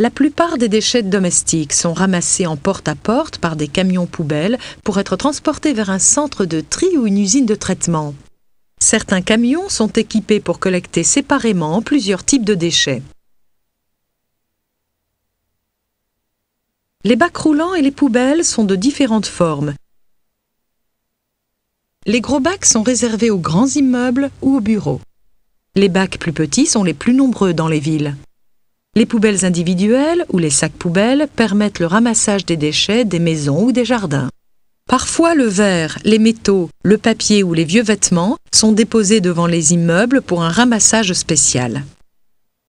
La plupart des déchets domestiques sont ramassés en porte à porte par des camions poubelles pour être transportés vers un centre de tri ou une usine de traitement. Certains camions sont équipés pour collecter séparément plusieurs types de déchets. Les bacs roulants et les poubelles sont de différentes formes. Les gros bacs sont réservés aux grands immeubles ou aux bureaux. Les bacs plus petits sont les plus nombreux dans les villes. Les poubelles individuelles ou les sacs poubelles permettent le ramassage des déchets des maisons ou des jardins. Parfois, le verre, les métaux, le papier ou les vieux vêtements sont déposés devant les immeubles pour un ramassage spécial.